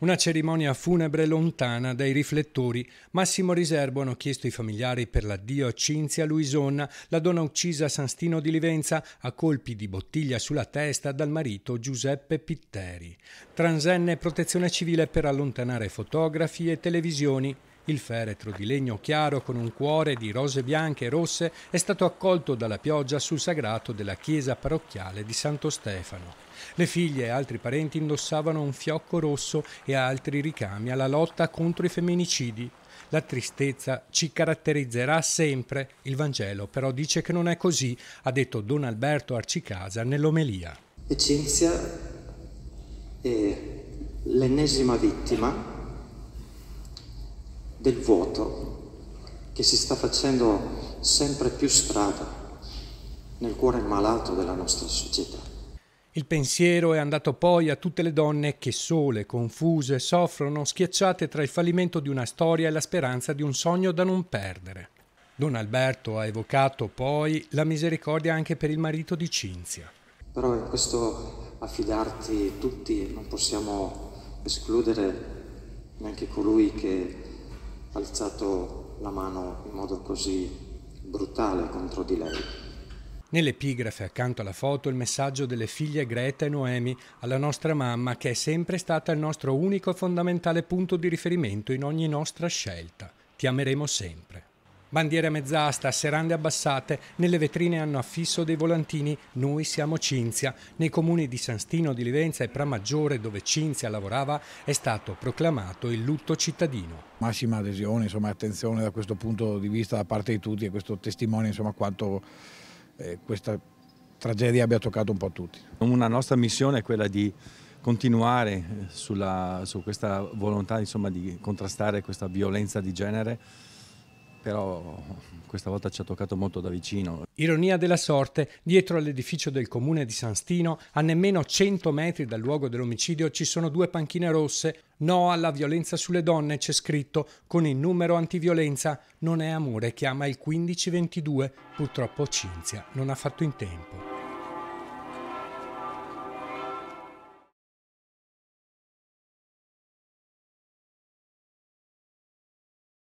Una cerimonia funebre lontana dai riflettori. Massimo Riserbo hanno chiesto i familiari per l'addio a Cinzia Luisonna, la donna uccisa a San Stino di Livenza a colpi di bottiglia sulla testa dal marito Giuseppe Pitteri. Transenne protezione civile per allontanare fotografi e televisioni. Il feretro di legno chiaro con un cuore di rose bianche e rosse è stato accolto dalla pioggia sul sagrato della chiesa parrocchiale di Santo Stefano. Le figlie e altri parenti indossavano un fiocco rosso e altri ricami alla lotta contro i femminicidi. La tristezza ci caratterizzerà sempre. Il Vangelo però dice che non è così, ha detto Don Alberto Arcicasa nell'omelia. E Cinzia è eh, l'ennesima vittima del vuoto che si sta facendo sempre più strada nel cuore malato della nostra società. Il pensiero è andato poi a tutte le donne che sole, confuse, soffrono, schiacciate tra il fallimento di una storia e la speranza di un sogno da non perdere. Don Alberto ha evocato poi la misericordia anche per il marito di Cinzia. Però in questo affidarti tutti non possiamo escludere neanche colui che alzato la mano in modo così brutale contro di lei. Nell'epigrafe accanto alla foto il messaggio delle figlie Greta e Noemi alla nostra mamma che è sempre stata il nostro unico fondamentale punto di riferimento in ogni nostra scelta. Ti ameremo sempre. Bandiere a mezz'asta, serande abbassate, nelle vetrine hanno affisso dei volantini Noi siamo Cinzia. Nei comuni di Sanstino, di Livenza e Pramaggiore, dove Cinzia lavorava, è stato proclamato il lutto cittadino. Massima adesione, insomma, attenzione da questo punto di vista da parte di tutti e questo testimonia insomma, quanto eh, questa tragedia abbia toccato un po' tutti. Una nostra missione è quella di continuare eh, sulla, su questa volontà insomma, di contrastare questa violenza di genere però questa volta ci ha toccato molto da vicino. Ironia della sorte, dietro all'edificio del comune di San Stino, a nemmeno 100 metri dal luogo dell'omicidio ci sono due panchine rosse. No alla violenza sulle donne c'è scritto con il numero antiviolenza. Non è amore, chiama il 1522. Purtroppo Cinzia non ha fatto in tempo.